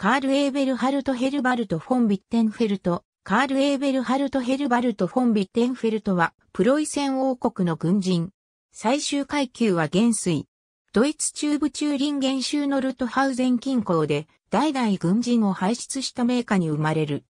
カール・エーベルハルト・ヘルバルト・フォン・ビッテンフェルト、カール・エーベルハルト・ヘルバルト・フォン・ビッテンフェルトは、プロイセン王国の軍人。最終階級は元帥。ドイツ中部中林元州のルトハウゼン近郊で、代々軍人を輩出した名家に生まれる。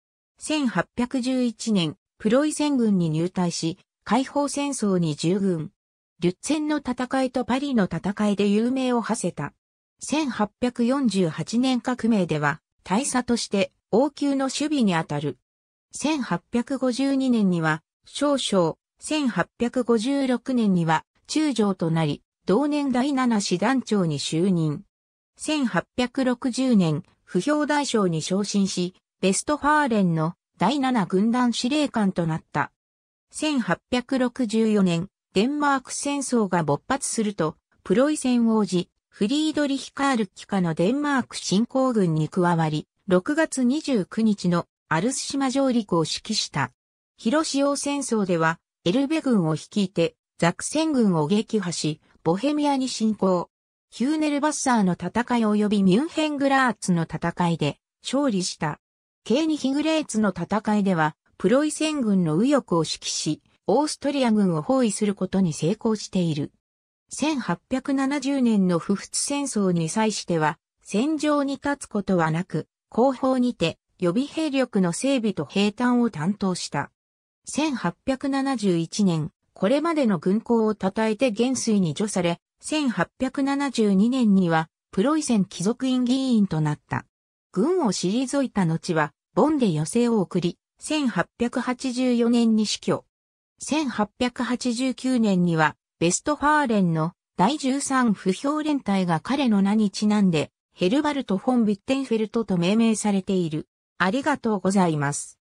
1811年、プロイセン軍に入隊し、解放戦争に従軍。リュッツェンの戦いとパリの戦いで有名を馳せた。1848年革命では、大佐として王宮の守備にあたる。1852年には、少将、1856年には、中将となり、同年第七師団長に就任。1860年、不評大将に昇進し、ベストファーレンの第七軍団司令官となった。1864年、デンマーク戦争が勃発すると、プロイセン王子、フリードリヒカール機下のデンマーク侵攻軍に加わり、6月29日のアルス島上陸を指揮した。広潮戦争では、エルベ軍を率いて、ザクセン軍を撃破し、ボヘミアに侵攻。ヒューネルバッサーの戦い及びミュンヘングラーツの戦いで勝利した。ケーニヒグレーツの戦いでは、プロイセン軍の右翼を指揮し、オーストリア軍を包囲することに成功している。1870年の不仏戦争に際しては、戦場に立つことはなく、後方にて予備兵力の整備と兵站を担当した。1871年、これまでの軍港を称えて元帥に除され、1872年にはプロイセン貴族院議員となった。軍を退いた後は、ボンで余生を送り、1884年に死去。1889年には、ベストファーレンの第13不評連隊が彼の名にちなんで、ヘルバルト・フォン・ビッテンフェルトと命名されている。ありがとうございます。